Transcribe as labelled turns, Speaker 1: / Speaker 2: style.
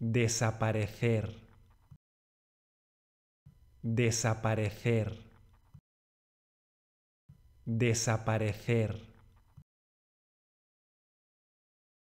Speaker 1: desaparecer, desaparecer, desaparecer.